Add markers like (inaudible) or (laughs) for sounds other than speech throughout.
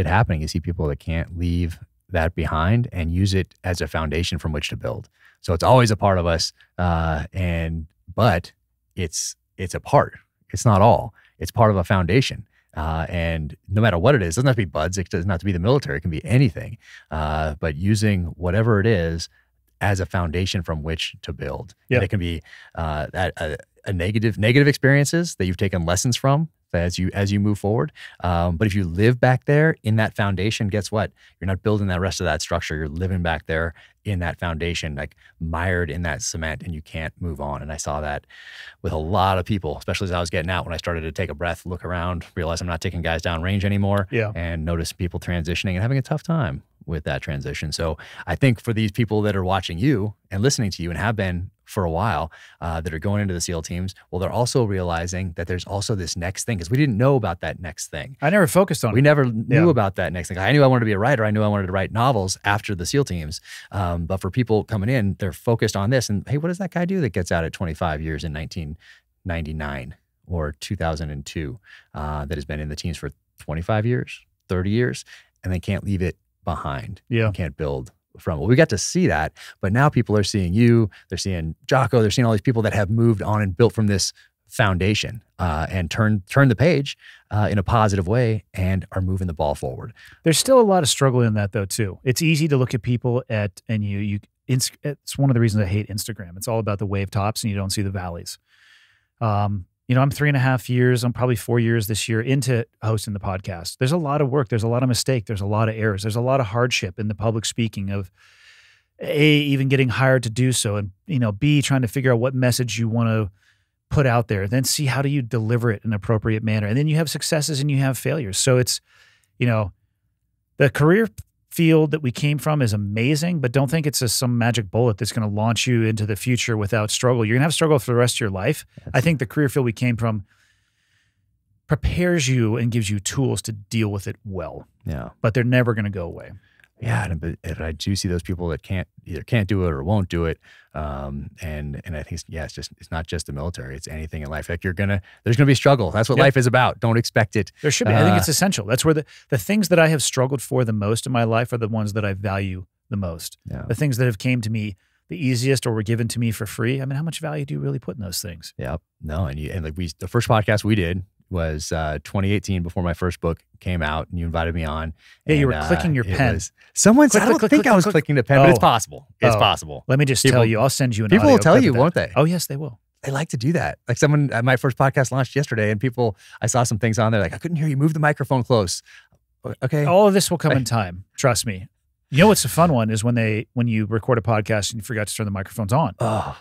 it happening. You see people that can't leave that behind and use it as a foundation from which to build. So it's always a part of us, uh, and but it's it's a part. It's not all. It's part of a foundation. Uh, and no matter what it is, it doesn't have to be buds. It doesn't have to be the military. It can be anything. Uh, but using whatever it is as a foundation from which to build. Yeah, And it can be uh, that, uh, a negative negative experiences that you've taken lessons from as you as you move forward. Um, but if you live back there in that foundation, guess what? You're not building that rest of that structure. You're living back there in that foundation, like mired in that cement, and you can't move on. And I saw that with a lot of people, especially as I was getting out. When I started to take a breath, look around, realize I'm not taking guys down range anymore, yeah. and notice people transitioning and having a tough time with that transition. So I think for these people that are watching you and listening to you and have been for a while uh, that are going into the SEAL teams, well, they're also realizing that there's also this next thing because we didn't know about that next thing. I never focused on. We it. never knew yeah. about that next thing. I knew I wanted to be a writer. I knew I wanted to write novels after the SEAL teams. Um, but for people coming in, they're focused on this. And hey, what does that guy do that gets out at 25 years in 1999 or 2002 uh, that has been in the teams for 25 years, 30 years, and they can't leave it behind. Yeah. You can't build from it. We got to see that, but now people are seeing you, they're seeing Jocko, they're seeing all these people that have moved on and built from this foundation uh, and turn turn the page uh, in a positive way and are moving the ball forward. There's still a lot of struggle in that though too. It's easy to look at people at and you you it's one of the reasons I hate Instagram. It's all about the wave tops and you don't see the valleys. Um, you know, I'm three and a half years, I'm probably four years this year into hosting the podcast. There's a lot of work, there's a lot of mistake, there's a lot of errors, there's a lot of hardship in the public speaking of A, even getting hired to do so, and you know, B, trying to figure out what message you want to put out there, then see how do you deliver it in an appropriate manner. And then you have successes and you have failures. So it's, you know, the career field that we came from is amazing, but don't think it's just some magic bullet that's going to launch you into the future without struggle. You're going to have struggle for the rest of your life. That's I think the career field we came from prepares you and gives you tools to deal with it well. Yeah. But they're never going to go away yeah, and, and, I do see those people that can't either can't do it or won't do it. Um, and and I think it's, yeah, it's just it's not just the military; it's anything in life. Like you're gonna, there's gonna be struggle. That's what yep. life is about. Don't expect it. There should be. Uh, I think it's uh, essential. That's where the the things that I have struggled for the most in my life are the ones that I value the most. Yeah. The things that have came to me the easiest or were given to me for free. I mean, how much value do you really put in those things? Yeah. No, and you and like we the first podcast we did was uh, 2018 before my first book came out, and you invited me on. Yeah, and, you were uh, clicking your pen. Was, someone click, I don't click, think click, I was clicking the pen, oh. but it's oh. possible. It's oh. possible. Let me just people, tell you. I'll send you an. People will tell you, won't they? Oh yes, they will. They like to do that. Like someone at my first podcast launched yesterday, and people, I saw some things on there. Like I couldn't hear you. Move the microphone close. Okay. All of this will come I, in time. Trust me. You know what's a fun one is when they when you record a podcast and you forgot to turn the microphones on.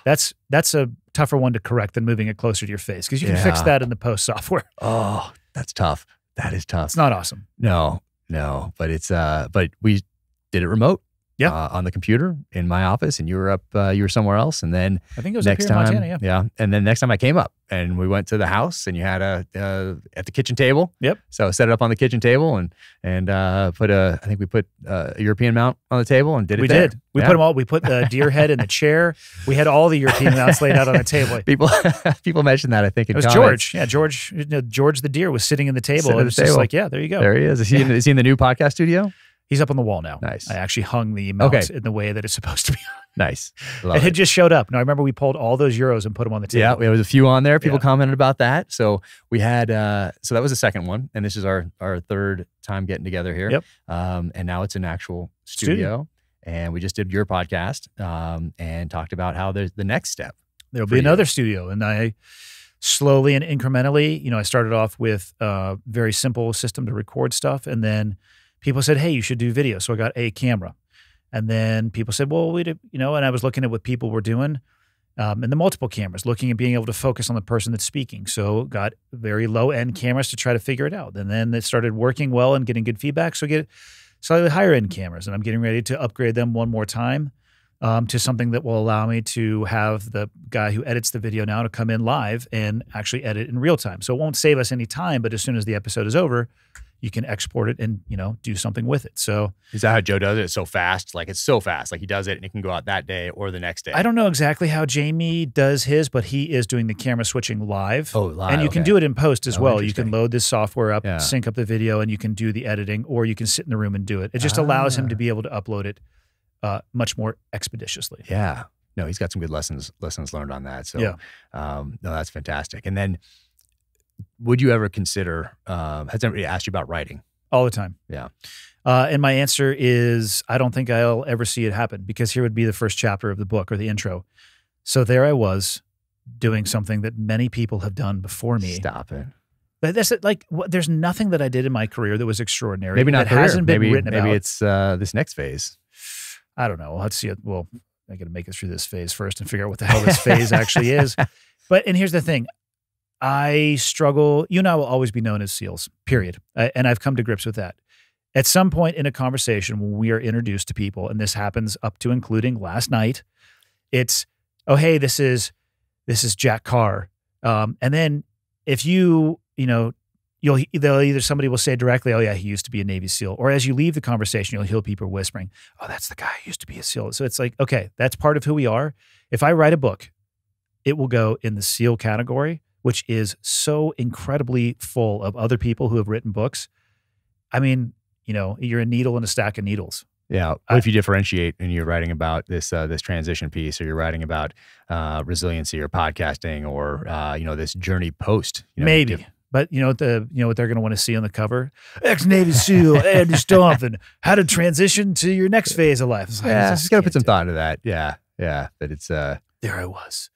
That's that's a tougher one to correct than moving it closer to your face because you can Yeah. fix that in the post software. (laughs) Oh, that's tough. That is tough. It's not awesome. No, no, but it's uh, but we did it remote yeah. Uh, on the computer in my office, and you were up, uh, you were somewhere else, and then I think it was next time, Montana, yeah. yeah, and then next time I came up, and we went to the house, and you had a uh, at the kitchen table. Yep. So I set it up on the kitchen table, and and uh, put a I think we put a uh, European mount on the table, and did it. We there. did. We yeah. put them all. We put the deer head in the chair. We had all the European mounts laid out on a table. (laughs) People (laughs) people mentioned that I think it was comments. George. Yeah, George. You know, George the deer was sitting in the table. Sitting it was just table. like, yeah, there you go. There he is. Is he, yeah. in, is he in the new podcast studio? He's up on the wall now. Nice. I actually hung the mount okay. in the way that it's supposed to be. (laughs) nice. Love it, it just showed up. Now I remember we pulled all those euros and put them on the table. Yeah, there was a few on there. People yeah. commented about that. So we had. Uh, so that was the second one, and this is our our third time getting together here. Yep. Um, and now it's an actual studio, and we just did your podcast um, and talked about how there's the next step. There'll be another studio, and I slowly and incrementally, you know, I started off with a uh, very simple system to record stuff, and then people said, hey, you should do video. So I got a camera. And then people said, well, we, do, you know, and I was looking at what people were doing um, and the multiple cameras, looking at being able to focus on the person that's speaking. So got very low end cameras to try to figure it out. And then it started working well and getting good feedback. So get slightly higher end cameras. And I'm getting ready to upgrade them one more time. Um, to something that will allow me to have the guy who edits the video now to come in live and actually edit in real time. So it won't save us any time, but as soon as the episode is over, you can export it and you know do something with it. So is that how Joe does it? It's so fast, like it's so fast, like he does it and it can go out that day or the next day. I don't know exactly how Jamie does his, but he is doing the camera switching live. Oh, live, and you okay. can do it in post as oh, well. You can load this software up, yeah. sync up the video, and you can do the editing, or you can sit in the room and do it. It just ah. allows him to ah. be able to upload it uh, much more expeditiously. Yeah, no, he's got some good lessons lessons learned on that. So, yeah. um, no, that's fantastic. And then would you ever consider? Um, has anybody asked you about writing? All the time. Yeah. Uh, and my answer is I don't think I'll ever see it happen because here would be the first chapter of the book or the intro. So there I was doing something that many people have done before me. Stop it. But that's it. Like, what, there's nothing that I did in my career that was extraordinary. Maybe not. That hasn't been maybe, written maybe about. Maybe it's uh, this next phase. I don't know. Let's see it. Well, I got to make it through this phase first and figure out what the hell this phase (laughs) actually is. But and here's the thing: I struggle. You and I will always be known as SEALs, period. I, and I've come to grips with that. At some point in a conversation, when we are introduced to people, and this happens up to including last night, it's, oh, hey, this is this is Jack Carr. Um, and then if you, you know, you'll they'll either somebody will say directly, "Oh yeah, he used to be a Navy SEAL," or as you leave the conversation, you'll hear people whispering, "Oh, that's the guy who used to be a SEAL." So it's like, okay, that's part of who we are. If I write a book, it will go in the SEAL category, which is so incredibly full of other people who have written books. I mean, you know, you're a needle in a stack of needles. Yeah. What if you differentiate and you're writing about this uh, this transition piece, or you're writing about uh, resiliency, or podcasting, or uh, you know this journey post? You know, Maybe. Diff- but you know what the you know what they're going to want to see on the cover? Ex Navy SEAL Andrew (laughs) and how to transition to your next phase of life. like, yeah, just got to put some thought into that. Yeah, yeah. But it's uh, there I was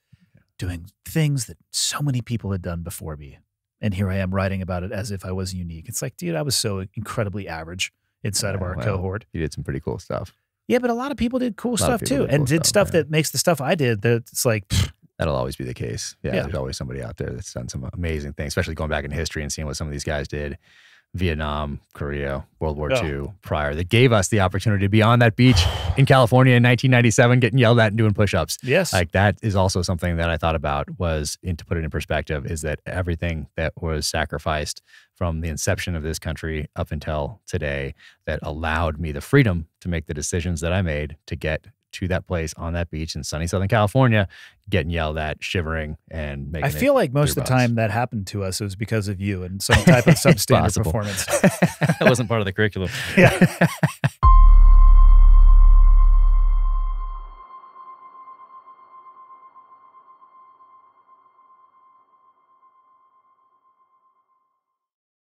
doing things that so many people had done before me. And here I am writing about it as if I was unique. It's like, dude, I was so incredibly average inside yeah, of our well, cohort. You did some pretty cool stuff. Yeah, but a lot of people did cool stuff too, did cool and did stuff, stuff yeah. that makes the stuff I did that it's like. That'll always be the case. Yeah, yeah, there's always somebody out there that's done some amazing things, especially going back in history and seeing what some of these guys did. Vietnam, Korea, World War oh. II prior that gave us the opportunity to be on that beach in California in 1997, getting yelled at and doing push-ups. Yes, like that is also something that I thought about was to put it in perspective is that everything that was sacrificed from the inception of this country up until today that allowed me the freedom to make the decisions that I made to get to that place on that beach in sunny Southern California, getting yelled at, shivering, and making. I feel like most of the time that happened to us it was because of you and some (laughs) type of substandard performance. (laughs) that wasn't part of the curriculum. Yeah. (laughs)